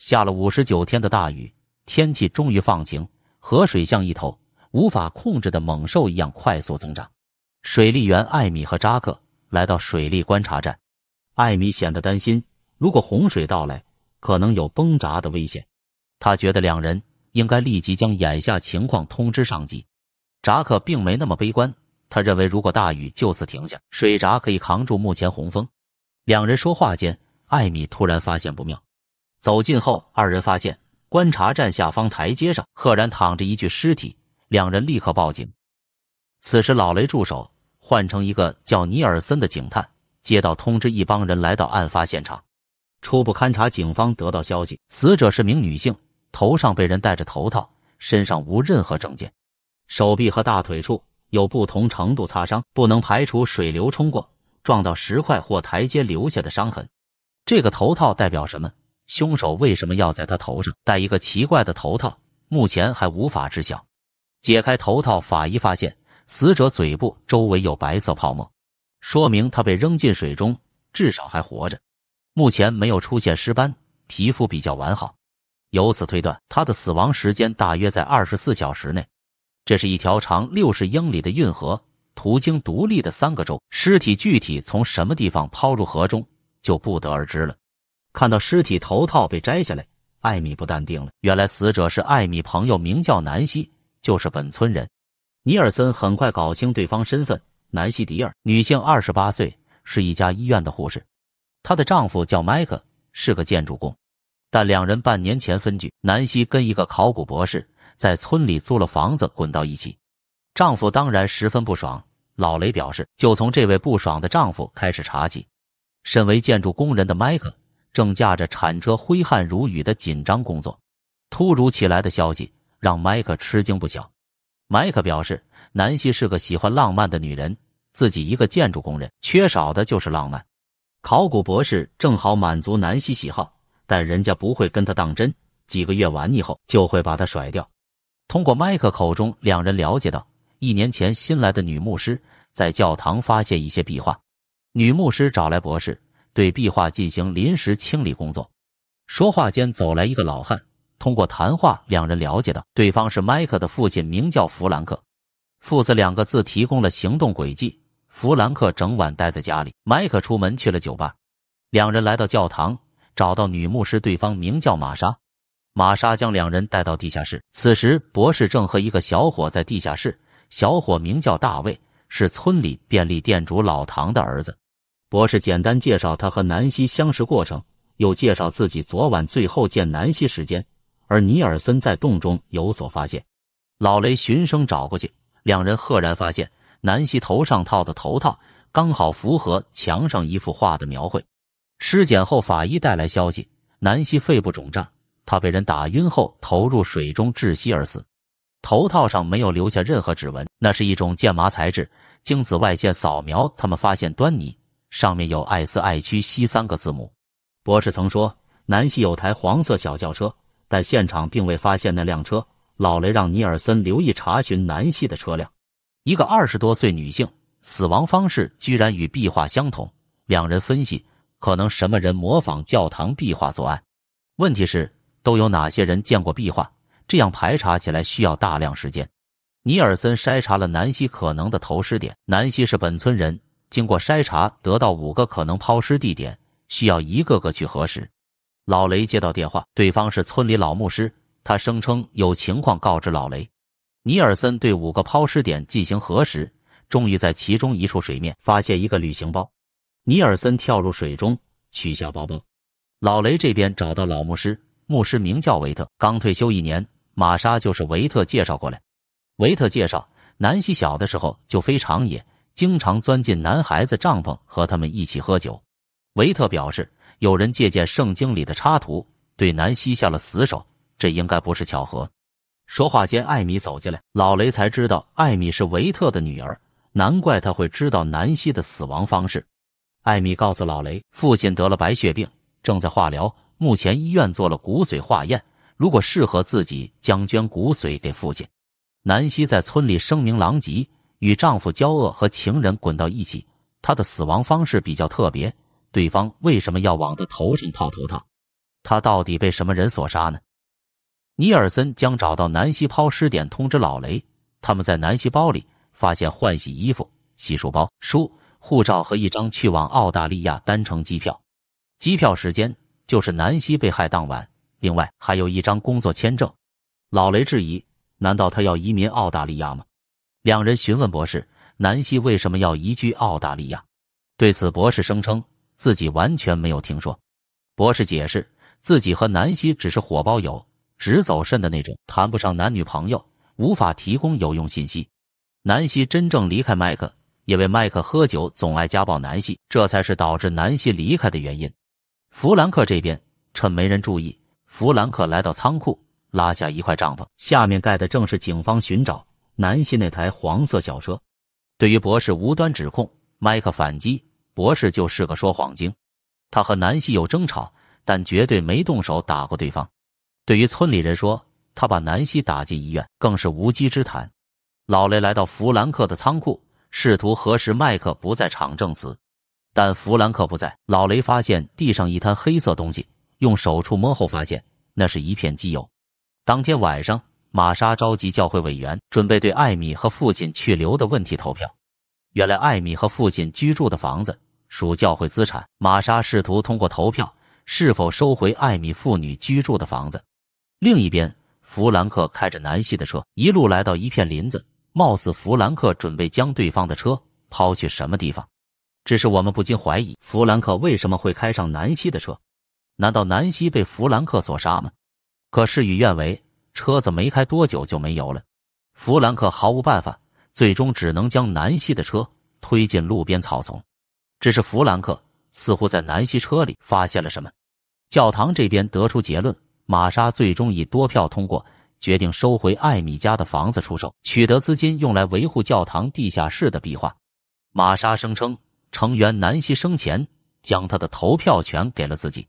下了五十九天的大雨，天气终于放晴，河水像一头无法控制的猛兽一样快速增长。水利员艾米和扎克来到水利观察站，艾米显得担心，如果洪水到来，可能有崩闸的危险。他觉得两人应该立即将眼下情况通知上级。扎克并没那么悲观，他认为如果大雨就此停下，水闸可以扛住目前洪峰。两人说话间，艾米突然发现不妙。走近后，二人发现观察站下方台阶上赫然躺着一具尸体，两人立刻报警。此时老雷助手换成一个叫尼尔森的警探，接到通知，一帮人来到案发现场。初步勘查，警方得到消息，死者是名女性，头上被人戴着头套，身上无任何证件，手臂和大腿处有不同程度擦伤，不能排除水流冲过撞到石块或台阶留下的伤痕。这个头套代表什么？凶手为什么要在他头上戴一个奇怪的头套？目前还无法知晓。解开头套，法医发现死者嘴部周围有白色泡沫，说明他被扔进水中，至少还活着。目前没有出现尸斑，皮肤比较完好。由此推断，他的死亡时间大约在二十四小时内。这是一条长六十英里的运河，途经独立的三个州。尸体具体从什么地方抛入河中，就不得而知了。看到尸体头套被摘下来，艾米不淡定了。原来死者是艾米朋友，名叫南希，就是本村人。尼尔森很快搞清对方身份：南希·迪尔，女性，二十八岁，是一家医院的护士。她的丈夫叫麦克，是个建筑工。但两人半年前分居。南希跟一个考古博士在村里租了房子，滚到一起。丈夫当然十分不爽。老雷表示，就从这位不爽的丈夫开始查起。身为建筑工人的麦克。正驾着铲车挥汗如雨的紧张工作，突如其来的消息让麦克吃惊不小。麦克表示，南希是个喜欢浪漫的女人，自己一个建筑工人，缺少的就是浪漫。考古博士正好满足南希喜好，但人家不会跟他当真，几个月玩腻后就会把他甩掉。通过麦克口中，两人了解到，一年前新来的女牧师在教堂发现一些壁画，女牧师找来博士。对壁画进行临时清理工作。说话间，走来一个老汉。通过谈话，两人了解到对方是迈克的父亲，名叫弗兰克。父子两个自提供了行动轨迹。弗兰克整晚待在家里，迈克出门去了酒吧。两人来到教堂，找到女牧师，对方名叫玛莎。玛莎将两人带到地下室。此时，博士正和一个小伙在地下室。小伙名叫大卫，是村里便利店主老唐的儿子。博士简单介绍他和南希相识过程，又介绍自己昨晚最后见南希时间。而尼尔森在洞中有所发现，老雷循声找过去，两人赫然发现南希头上套的头套刚好符合墙上一幅画的描绘。尸检后，法医带来消息：南希肺部肿胀，他被人打晕后投入水中窒息而死。头套上没有留下任何指纹，那是一种剑麻材质。经紫外线扫描，他们发现端倪。上面有艾斯艾区西三个字母。博士曾说南希有台黄色小轿车，但现场并未发现那辆车。老雷让尼尔森留意查询南希的车辆。一个二十多岁女性死亡方式居然与壁画相同，两人分析可能什么人模仿教堂壁画作案。问题是都有哪些人见过壁画？这样排查起来需要大量时间。尼尔森筛查了南希可能的投尸点。南希是本村人。经过筛查，得到五个可能抛尸地点，需要一个个去核实。老雷接到电话，对方是村里老牧师，他声称有情况告知老雷。尼尔森对五个抛尸点进行核实，终于在其中一处水面发现一个旅行包。尼尔森跳入水中取下包包。老雷这边找到老牧师，牧师名叫维特，刚退休一年。玛莎就是维特介绍过来。维特介绍，南希小的时候就非常野。经常钻进男孩子帐篷和他们一起喝酒。维特表示，有人借鉴圣经里的插图，对南希下了死手，这应该不是巧合。说话间，艾米走进来，老雷才知道艾米是维特的女儿，难怪他会知道南希的死亡方式。艾米告诉老雷，父亲得了白血病，正在化疗，目前医院做了骨髓化验，如果适合自己，将捐骨髓给父亲。南希在村里声名狼藉。与丈夫交恶和情人滚到一起，她的死亡方式比较特别。对方为什么要往她头上套头套？她到底被什么人所杀呢？尼尔森将找到南希抛尸点，通知老雷。他们在南希包里发现换洗衣服、洗漱包、书、护照和一张去往澳大利亚单程机票。机票时间就是南希被害当晚。另外还有一张工作签证。老雷质疑：难道他要移民澳大利亚吗？两人询问博士南希为什么要移居澳大利亚，对此博士声称自己完全没有听说。博士解释自己和南希只是火包友，直走肾的那种，谈不上男女朋友，无法提供有用信息。南希真正离开麦克，因为麦克喝酒总爱家暴南希，这才是导致南希离开的原因。弗兰克这边趁没人注意，弗兰克来到仓库，拉下一块帐篷，下面盖的正是警方寻找。南希那台黄色小车，对于博士无端指控，麦克反击，博士就是个说谎精。他和南希有争吵，但绝对没动手打过对方。对于村里人说他把南希打进医院，更是无稽之谈。老雷来到弗兰克的仓库，试图核实麦克不在场证词，但弗兰克不在。老雷发现地上一滩黑色东西，用手触摸后发现那是一片机油。当天晚上。玛莎召集教会委员，准备对艾米和父亲去留的问题投票。原来，艾米和父亲居住的房子属教会资产。玛莎试图通过投票，是否收回艾米父女居住的房子。另一边，弗兰克开着南希的车，一路来到一片林子，貌似弗兰克准备将对方的车抛去什么地方。只是我们不禁怀疑，弗兰克为什么会开上南希的车？难道南希被弗兰克所杀吗？可事与愿违。车子没开多久就没油了，弗兰克毫无办法，最终只能将南希的车推进路边草丛。只是弗兰克似乎在南希车里发现了什么。教堂这边得出结论，玛莎最终以多票通过，决定收回艾米家的房子出售，取得资金用来维护教堂地下室的壁画。玛莎声称成员南希生前将她的投票权给了自己。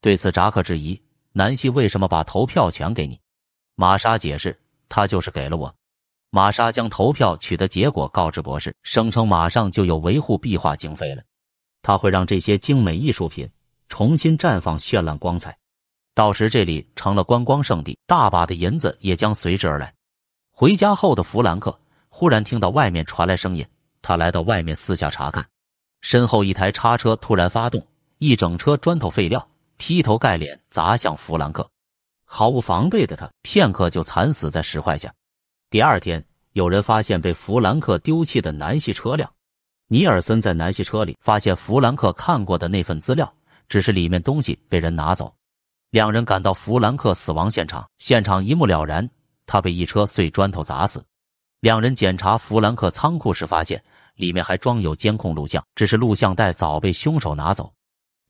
对此，扎克质疑：南希为什么把投票权给你？玛莎解释，他就是给了我。玛莎将投票取得结果告知博士，声称马上就有维护壁画经费了，他会让这些精美艺术品重新绽放绚烂光彩。到时这里成了观光圣地，大把的银子也将随之而来。回家后的弗兰克忽然听到外面传来声音，他来到外面四下查看，身后一台叉车突然发动，一整车砖头废料劈头盖脸砸向弗兰克。毫无防备的他，片刻就惨死在石块下。第二天，有人发现被弗兰克丢弃的南希车辆。尼尔森在南希车里发现弗兰克看过的那份资料，只是里面东西被人拿走。两人赶到弗兰克死亡现场，现场一目了然，他被一车碎砖头砸死。两人检查弗兰克仓库时，发现里面还装有监控录像，只是录像带早被凶手拿走。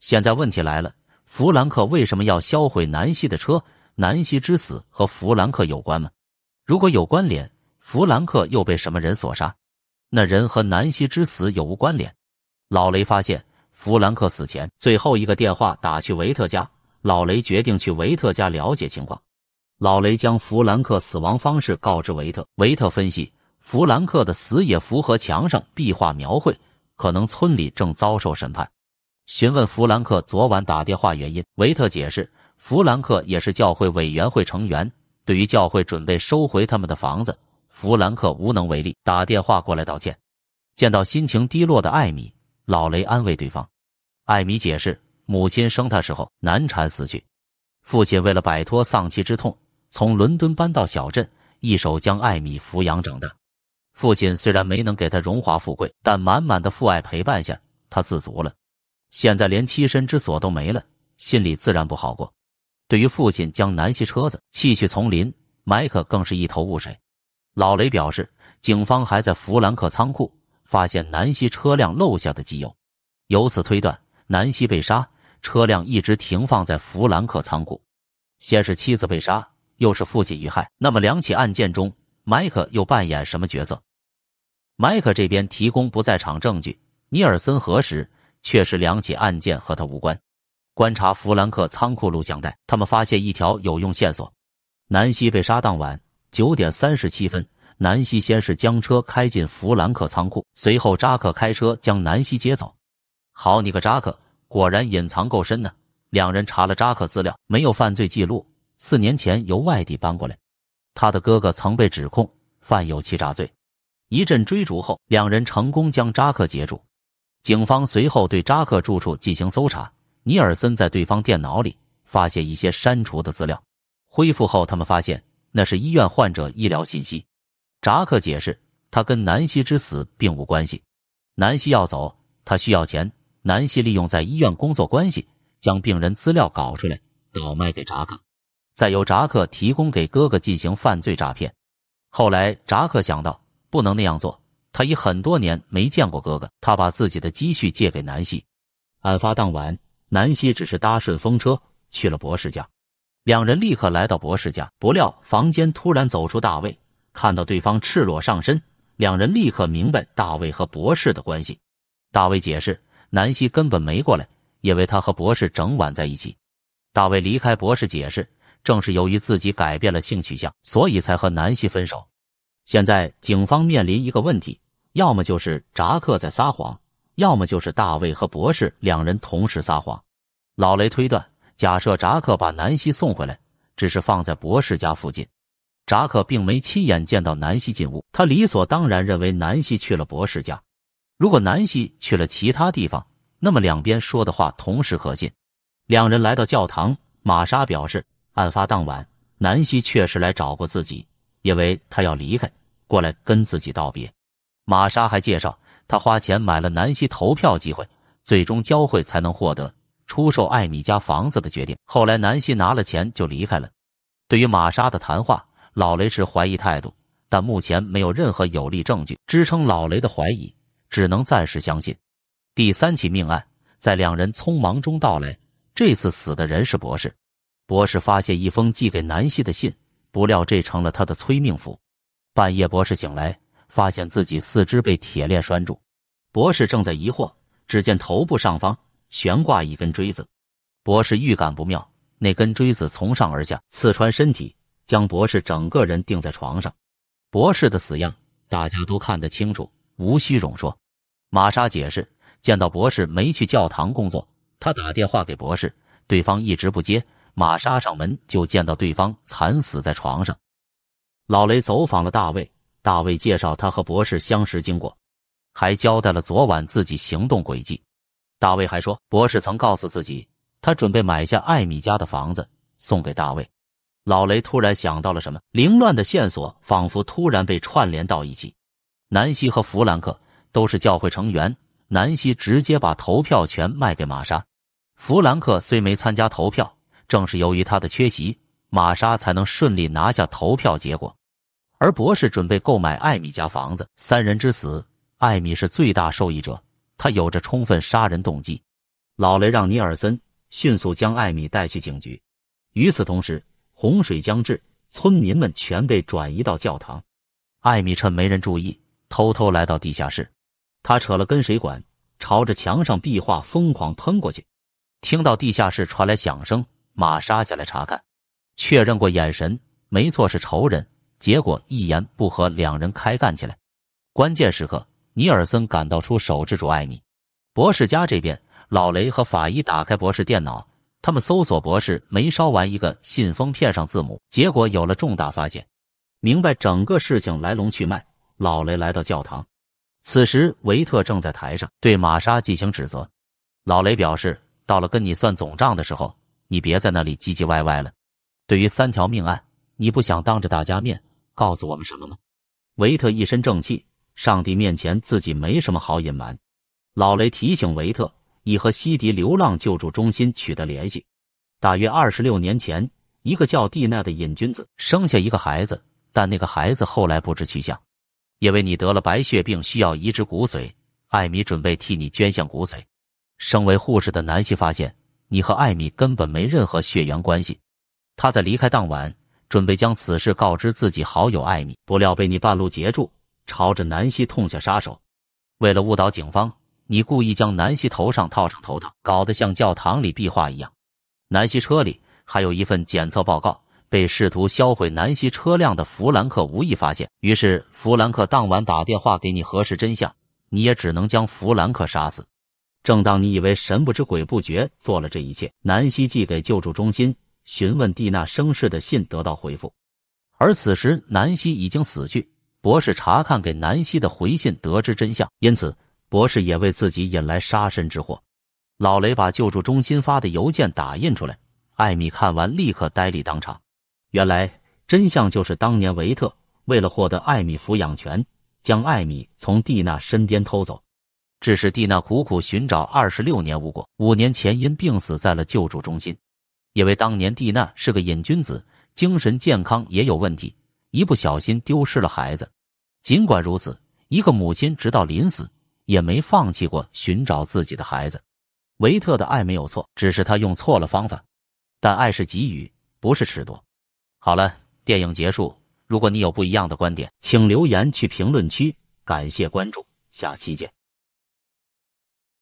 现在问题来了，弗兰克为什么要销毁南希的车？南希之死和弗兰克有关吗？如果有关联，弗兰克又被什么人所杀？那人和南希之死有无关联？老雷发现，弗兰克死前最后一个电话打去维特家，老雷决定去维特家了解情况。老雷将弗兰克死亡方式告知维特，维特分析，弗兰克的死也符合墙上壁画描绘，可能村里正遭受审判。询问弗兰克昨晚打电话原因，维特解释。弗兰克也是教会委员会成员，对于教会准备收回他们的房子，弗兰克无能为力，打电话过来道歉。见到心情低落的艾米，老雷安慰对方。艾米解释，母亲生她时候难产死去，父亲为了摆脱丧妻之痛，从伦敦搬到小镇，一手将艾米抚养长大。父亲虽然没能给他荣华富贵，但满满的父爱陪伴下，他自足了。现在连栖身之所都没了，心里自然不好过。对于父亲将南希车子弃去丛林，迈克更是一头雾水。老雷表示，警方还在弗兰克仓库发现南希车辆漏下的机油，由此推断南希被杀，车辆一直停放在弗兰克仓库。先是妻子被杀，又是父亲遇害，那么两起案件中，迈克又扮演什么角色？迈克这边提供不在场证据，尼尔森核实，确实两起案件和他无关。观察弗兰克仓库录像带，他们发现一条有用线索：南希被杀当晚九点三十七分，南希先是将车开进弗兰克仓库，随后扎克开车将南希接走。好你个扎克，果然隐藏够深呢！两人查了扎克资料，没有犯罪记录，四年前由外地搬过来。他的哥哥曾被指控犯有欺诈罪。一阵追逐后，两人成功将扎克截住。警方随后对扎克住处进行搜查。尼尔森在对方电脑里发现一些删除的资料，恢复后，他们发现那是医院患者医疗信息。扎克解释，他跟南希之死并无关系。南希要走，他需要钱。南希利用在医院工作关系，将病人资料搞出来，倒卖给扎克，再由扎克提供给哥哥进行犯罪诈骗。后来，扎克想到不能那样做，他已很多年没见过哥哥，他把自己的积蓄借给南希。案发当晚。南希只是搭顺风车去了博士家，两人立刻来到博士家，不料房间突然走出大卫，看到对方赤裸上身，两人立刻明白大卫和博士的关系。大卫解释，南希根本没过来，因为他和博士整晚在一起。大卫离开博士，解释正是由于自己改变了性取向，所以才和南希分手。现在警方面临一个问题，要么就是扎克在撒谎。要么就是大卫和博士两人同时撒谎。老雷推断，假设扎克把南希送回来，只是放在博士家附近，扎克并没亲眼见到南希进屋，他理所当然认为南希去了博士家。如果南希去了其他地方，那么两边说的话同时可信。两人来到教堂，玛莎表示，案发当晚南希确实来找过自己，因为她要离开，过来跟自己道别。玛莎还介绍。他花钱买了南希投票机会，最终教会才能获得出售艾米家房子的决定。后来南希拿了钱就离开了。对于玛莎的谈话，老雷持怀疑态度，但目前没有任何有力证据支撑老雷的怀疑，只能暂时相信。第三起命案在两人匆忙中到来，这次死的人是博士。博士发现一封寄给南希的信，不料这成了他的催命符。半夜，博士醒来。发现自己四肢被铁链拴住，博士正在疑惑。只见头部上方悬挂一根锥子，博士预感不妙。那根锥子从上而下刺穿身体，将博士整个人钉在床上。博士的死样大家都看得清楚，无需冗说。玛莎解释，见到博士没去教堂工作，他打电话给博士，对方一直不接。玛莎上门就见到对方惨死在床上。老雷走访了大卫。大卫介绍他和博士相识经过，还交代了昨晚自己行动轨迹。大卫还说，博士曾告诉自己，他准备买下艾米家的房子送给大卫。老雷突然想到了什么，凌乱的线索仿佛突然被串联到一起。南希和弗兰克都是教会成员，南希直接把投票权卖给玛莎，弗兰克虽没参加投票，正是由于他的缺席，玛莎才能顺利拿下投票结果。而博士准备购买艾米家房子，三人之死，艾米是最大受益者，他有着充分杀人动机。老雷让尼尔森迅速将艾米带去警局。与此同时，洪水将至，村民们全被转移到教堂。艾米趁没人注意，偷偷来到地下室，他扯了根水管，朝着墙上壁画疯狂喷过去。听到地下室传来响声，玛莎下来查看，确认过眼神，没错，是仇人。结果一言不合，两人开干起来。关键时刻，尼尔森赶到，出手制住艾米。博士家这边，老雷和法医打开博士电脑，他们搜索博士没烧完一个信封片上字母，结果有了重大发现，明白整个事情来龙去脉。老雷来到教堂，此时维特正在台上对玛莎进行指责。老雷表示：“到了跟你算总账的时候，你别在那里唧唧歪歪了。”对于三条命案，你不想当着大家面？告诉我们什么吗？维特一身正气，上帝面前自己没什么好隐瞒。老雷提醒维特，已和西迪流浪救助中心取得联系。大约二十六年前，一个叫蒂奈的瘾君子生下一个孩子，但那个孩子后来不知去向。因为你得了白血病，需要移植骨髓，艾米准备替你捐献骨髓。身为护士的南希发现，你和艾米根本没任何血缘关系。她在离开当晚。准备将此事告知自己好友艾米，不料被你半路截住，朝着南希痛下杀手。为了误导警方，你故意将南希头上套上头套，搞得像教堂里壁画一样。南希车里还有一份检测报告，被试图销毁南希车辆的弗兰克无意发现。于是弗兰克当晚打电话给你核实真相，你也只能将弗兰克杀死。正当你以为神不知鬼不觉做了这一切，南希寄给救助中心。询问蒂娜生世的信得到回复，而此时南希已经死去。博士查看给南希的回信，得知真相，因此博士也为自己引来杀身之祸。老雷把救助中心发的邮件打印出来，艾米看完立刻呆立当场。原来真相就是当年维特为了获得艾米抚养权，将艾米从蒂娜身边偷走，致使蒂娜苦苦寻找二十六年无果。五年前因病死在了救助中心。因为当年蒂娜是个瘾君子，精神健康也有问题，一不小心丢失了孩子。尽管如此，一个母亲直到临死也没放弃过寻找自己的孩子。维特的爱没有错，只是他用错了方法。但爱是给予，不是争夺。好了，电影结束。如果你有不一样的观点，请留言去评论区。感谢关注，下期见。